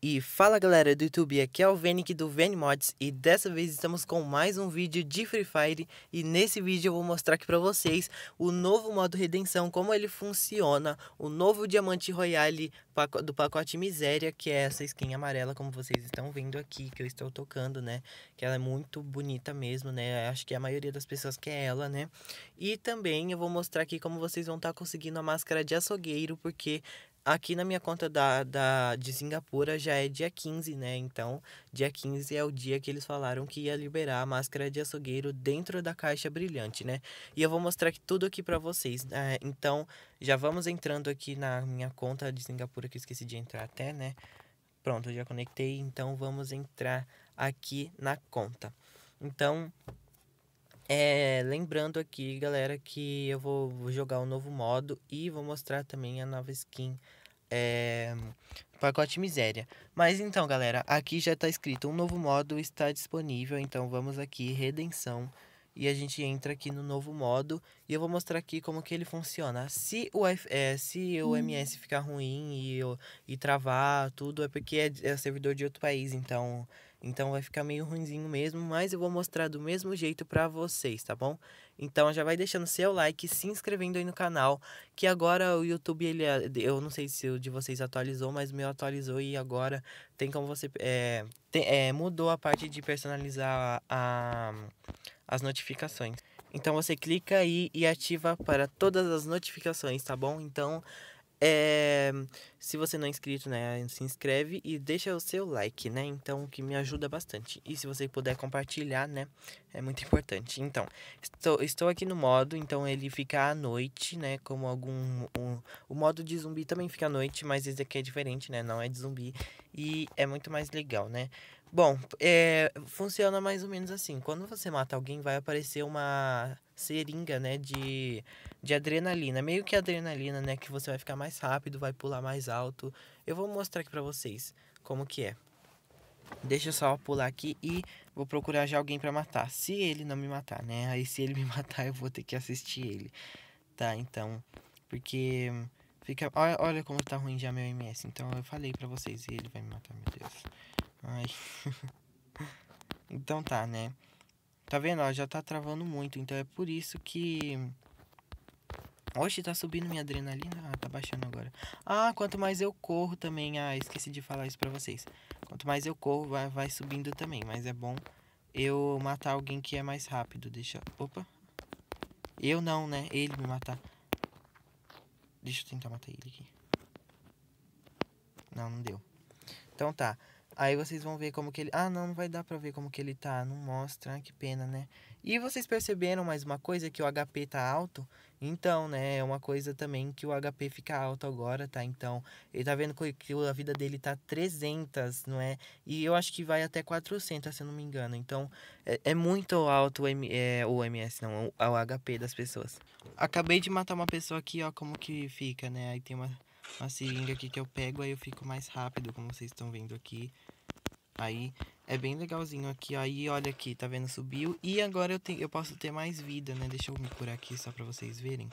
E fala galera do YouTube, aqui é o Venik do Venimods e dessa vez estamos com mais um vídeo de Free Fire e nesse vídeo eu vou mostrar aqui pra vocês o novo modo redenção, como ele funciona, o novo diamante royale do pacote miséria, que é essa skin amarela como vocês estão vendo aqui, que eu estou tocando, né, que ela é muito bonita mesmo, né, acho que a maioria das pessoas quer ela, né, e também eu vou mostrar aqui como vocês vão estar tá conseguindo a máscara de açougueiro, porque Aqui na minha conta da, da, de Singapura já é dia 15, né? Então, dia 15 é o dia que eles falaram que ia liberar a máscara de açougueiro dentro da caixa brilhante, né? E eu vou mostrar tudo aqui para vocês. Né? então, já vamos entrando aqui na minha conta de Singapura, que eu esqueci de entrar até, né? Pronto, eu já conectei. Então, vamos entrar aqui na conta. Então, é, lembrando aqui, galera, que eu vou, jogar o um novo modo e vou mostrar também a nova skin é, pacote miséria. Mas então, galera, aqui já está escrito um novo modo está disponível, então vamos aqui, redenção, e a gente entra aqui no novo modo e eu vou mostrar aqui como que ele funciona. Se o, é, se o MS hum. ficar ruim e, e travar tudo, é porque é, é servidor de outro país, então... Então vai ficar meio ruinzinho mesmo, mas eu vou mostrar do mesmo jeito para vocês, tá bom? Então já vai deixando seu like, se inscrevendo aí no canal, que agora o YouTube ele é, eu não sei se o de vocês atualizou, mas o meu atualizou e agora tem como você é, tem, é mudou a parte de personalizar a, a, as notificações. Então você clica aí e ativa para todas as notificações, tá bom? Então é, se você não é inscrito, né, se inscreve e deixa o seu like, né? Então, que me ajuda bastante. E se você puder compartilhar, né, é muito importante. Então, estou, estou aqui no modo, então ele fica à noite, né, como algum... Um, o modo de zumbi também fica à noite, mas esse aqui é diferente, né, não é de zumbi. E é muito mais legal, né? Bom, é, funciona mais ou menos assim. Quando você mata alguém, vai aparecer uma seringa, né, de, de adrenalina. Meio que adrenalina, né, que você vai ficar mais rápido, vai pular mais alto. Eu vou mostrar aqui pra vocês como que é. Deixa eu só pular aqui e vou procurar já alguém para matar. Se ele não me matar, né? Aí se ele me matar, eu vou ter que assistir ele. Tá, então. Porque fica. Olha, olha como tá ruim já meu MS. Então eu falei para vocês e ele vai me matar, meu Deus. Ai. então tá, né? Tá vendo? Ó, já tá travando muito. Então é por isso que. Oxe, tá subindo minha adrenalina. Ah, tá baixando agora. Ah, quanto mais eu corro também. Ah, esqueci de falar isso pra vocês. Quanto mais eu corro, vai, vai subindo também. Mas é bom eu matar alguém que é mais rápido. Deixa. Opa. Eu não, né? Ele me matar. Deixa eu tentar matar ele aqui. Não, não deu. Então tá. Aí vocês vão ver como que ele... Ah, não, não vai dar pra ver como que ele tá. Não mostra, ah, que pena, né? E vocês perceberam mais uma coisa, que o HP tá alto. Então, né, é uma coisa também que o HP fica alto agora, tá? Então, ele tá vendo que a vida dele tá 300, não é? E eu acho que vai até 400, se eu não me engano. Então, é, é muito alto o, M, é, o MS, não, o, o HP das pessoas. Acabei de matar uma pessoa aqui, ó, como que fica, né? Aí tem uma a seringa aqui que eu pego, aí eu fico mais rápido, como vocês estão vendo aqui. Aí é bem legalzinho aqui, ó. Aí olha aqui, tá vendo? Subiu. E agora eu, tenho, eu posso ter mais vida, né? Deixa eu me curar aqui só pra vocês verem.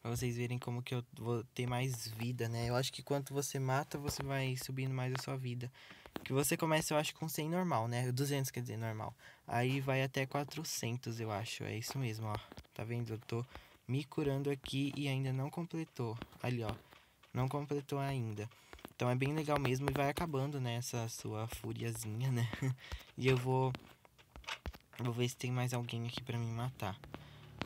Pra vocês verem como que eu vou ter mais vida, né? Eu acho que quanto você mata, você vai subindo mais a sua vida. Que você começa, eu acho, com 100 normal, né? 200, quer dizer, normal. Aí vai até 400, eu acho. É isso mesmo, ó. Tá vendo? Eu tô me curando aqui e ainda não completou. Ali, ó. Não completou ainda. Então é bem legal mesmo e vai acabando, né? Essa sua fúriazinha, né? e eu vou. Vou ver se tem mais alguém aqui pra me matar.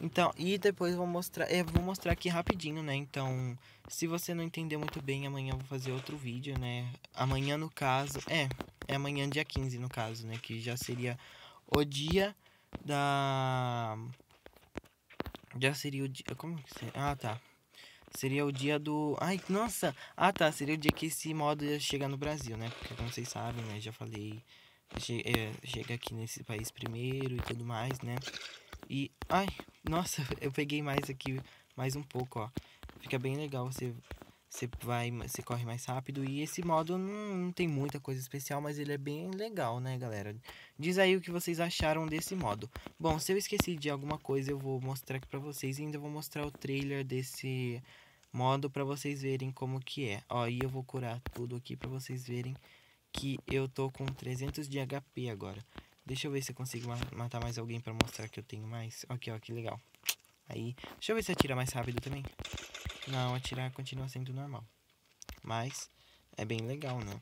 Então, e depois eu vou mostrar. Eu vou mostrar aqui rapidinho, né? Então, se você não entender muito bem, amanhã eu vou fazer outro vídeo, né? Amanhã, no caso. É, é amanhã, dia 15, no caso, né? Que já seria o dia da já seria o dia. Como que seria? Ah, tá. Seria o dia do. Ai, nossa! Ah, tá. Seria o dia que esse modo ia chegar no Brasil, né? Porque, como vocês sabem, né? Já falei. É, chega aqui nesse país primeiro e tudo mais, né? E. Ai, nossa! Eu peguei mais aqui, mais um pouco, ó. Fica bem legal você você vai, você corre mais rápido. E esse modo não, não, tem muita coisa especial, mas ele é bem legal, né, galera? Diz aí o que vocês acharam desse modo. Bom, se eu esqueci de alguma coisa, eu vou mostrar aqui pra vocês. E ainda vou mostrar o trailer desse modo pra vocês verem como que é. Ó, e eu vou curar tudo aqui pra vocês verem que eu tô com 300 de HP agora. Deixa eu ver se eu consigo matar mais alguém pra mostrar que eu tenho mais. Aqui, okay, ó, que legal. Aí, deixa eu ver se atira mais rápido também. Não, atirar continua sendo normal. Mas é bem legal, né?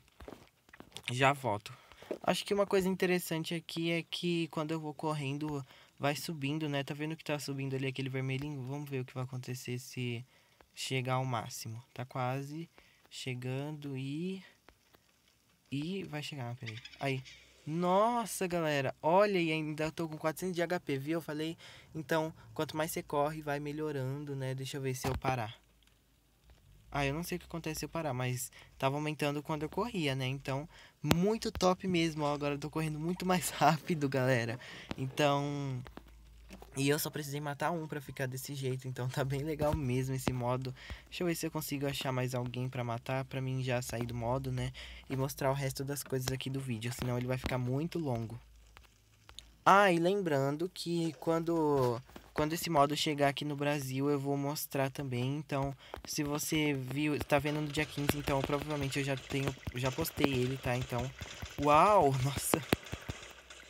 Já volto. Acho que uma coisa interessante aqui é que quando eu vou correndo, vai subindo, né? Tá vendo que tá subindo ali aquele vermelhinho? Vamos ver o que vai acontecer se chegar ao máximo. Tá quase chegando e... E vai chegar, ah, peraí. Aí. Nossa, galera, olha e ainda tô com 400 de HP, viu? Eu falei, então, quanto mais você corre, vai melhorando, né? Deixa eu ver se eu parar. Ah, eu não sei o que aconteceu parar, mas tava aumentando quando eu corria, né? Então, muito top mesmo. agora eu tô correndo muito mais rápido, galera. Então. E eu só precisei matar um para ficar desse jeito, então tá bem legal mesmo esse modo. Deixa eu ver se eu consigo achar mais alguém para matar, para mim já sair do modo, né? E mostrar o resto das coisas aqui do vídeo, senão ele vai ficar muito longo. Ah, e lembrando que quando quando esse modo chegar aqui no Brasil, eu vou mostrar também. Então, se você viu, tá vendo no dia 15, então provavelmente eu já tenho, já postei ele, tá? Então, uau, nossa.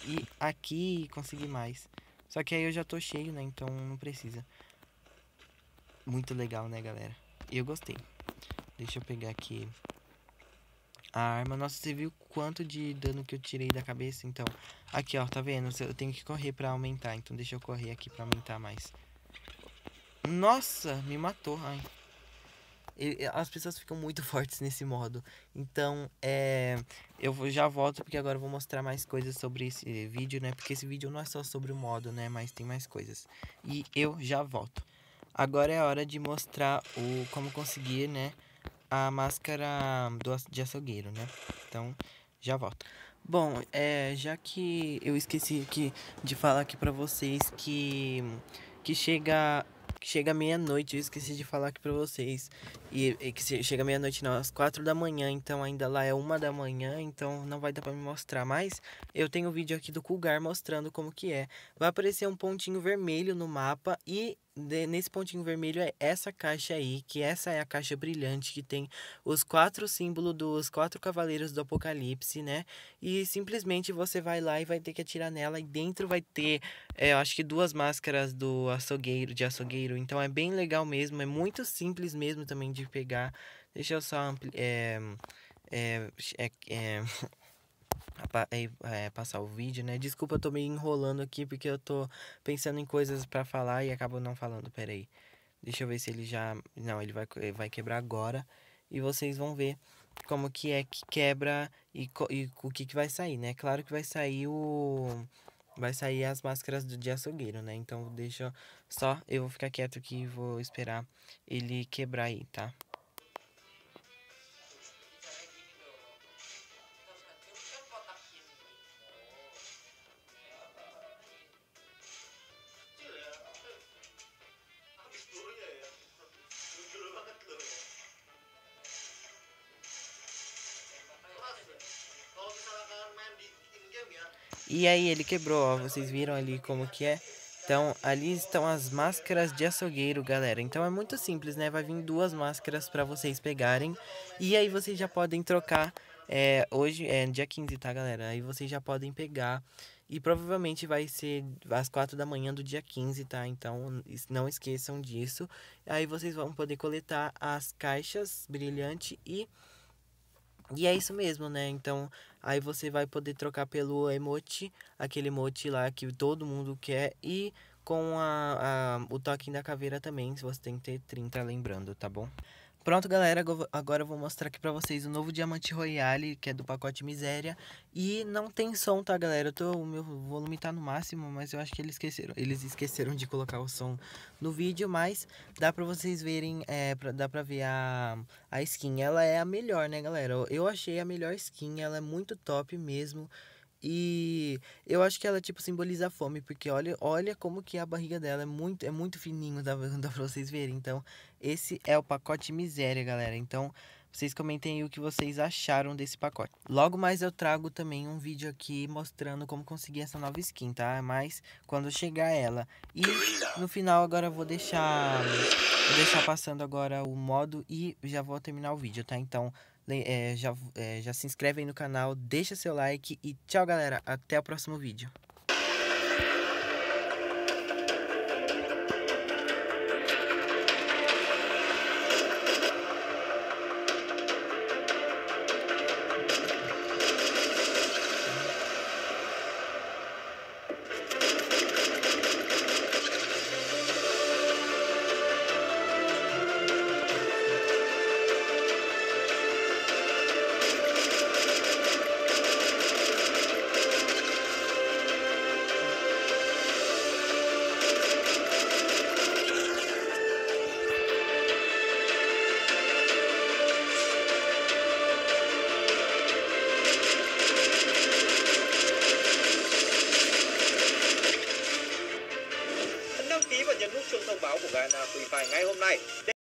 E aqui consegui mais. Só que aí eu já tô cheio, né? Então não precisa. Muito legal, né, galera? Eu gostei. Deixa eu pegar aqui a arma. Nossa, você viu quanto de dano que eu tirei da cabeça? Então, aqui, ó, tá vendo? Eu tenho que correr pra aumentar. Então, deixa eu correr aqui pra aumentar mais. Nossa, me matou. Ai. As pessoas ficam muito fortes nesse modo. Então, é, eu já volto porque agora eu vou mostrar mais coisas sobre esse vídeo, né? Porque esse vídeo não é só sobre o modo, né? Mas tem mais coisas. E eu já volto. Agora é a hora de mostrar o como conseguir, né? a máscara do, de açougueiro, né? Então, já volto. Bom, é, já que eu esqueci aqui de falar aqui para vocês que que chega Chega meia-noite, eu esqueci de falar aqui pra vocês. E, e que chega meia-noite não, às quatro da manhã, então ainda lá é uma da manhã, então não vai dar pra me mostrar. Mas eu tenho um vídeo aqui do Cougar mostrando como que é. Vai aparecer um pontinho vermelho no mapa e de, nesse pontinho vermelho é essa caixa aí, que essa é a caixa brilhante que tem os quatro símbolos dos quatro cavaleiros do apocalipse, né? E simplesmente você vai lá e vai ter que atirar nela e dentro vai ter, é, acho que duas máscaras do açougueiro, de açougueiro então é bem legal mesmo, é muito simples mesmo também de pegar. Deixa eu só É, é, é é, é, é, passar o vídeo, né? Desculpa, eu tô meio enrolando aqui porque eu tô pensando em coisas para falar e acabo não falando. Pera aí. Deixa eu ver se ele já. Não, ele vai, ele vai quebrar agora. E vocês vão ver como que é que quebra e, e o que, que vai sair, né? Claro que vai sair o vai sair as máscaras do de açougueiro, né? Então deixa só, eu vou ficar quieto aqui e vou esperar ele quebrar aí, tá? E aí ele quebrou, ó, vocês viram ali como que é? Então, ali estão as máscaras de açougueiro, galera. Então é muito simples, né? Vai vir duas máscaras para vocês pegarem. E aí vocês já podem trocar. É, hoje é dia 15, tá, galera? Aí vocês já podem pegar. E provavelmente vai ser às 4 da manhã do dia 15, tá? Então não esqueçam disso. Aí vocês vão poder coletar as caixas brilhante e e é isso mesmo, né? Então, aí você vai poder trocar pelo emote, aquele emote lá que todo mundo quer, e com a, a o toque da caveira também, se você tem que ter 30, lembrando, tá bom? Pronto, galera, agora eu vou mostrar aqui pra vocês o novo Diamante Royale, que é do pacote Miséria. E não tem som, tá, galera? Eu tô, o meu volume tá no máximo, mas eu acho que eles esqueceram, eles esqueceram de colocar o som no vídeo, mas dá pra vocês verem, é, pra, dá pra ver a, a skin. Ela é a melhor, né, galera? Eu achei a melhor skin, ela é muito top mesmo. E eu acho que ela, tipo, simboliza a fome, porque olha, olha como que a barriga dela é muito, é muito fininho, dá, dá pra vocês verem. Então, esse é o pacote miséria, galera. Então, vocês comentem aí o que vocês acharam desse pacote. Logo mais eu trago também um vídeo aqui mostrando como conseguir essa nova skin, tá? Mas quando chegar ela. E no final agora eu vou deixar... Vou deixar passando agora o modo e já vou terminar o vídeo, tá? Então, é, já, é, já se inscreve aí no canal, deixa seu like e tchau, galera. Até o próximo vídeo. ngày hôm nay.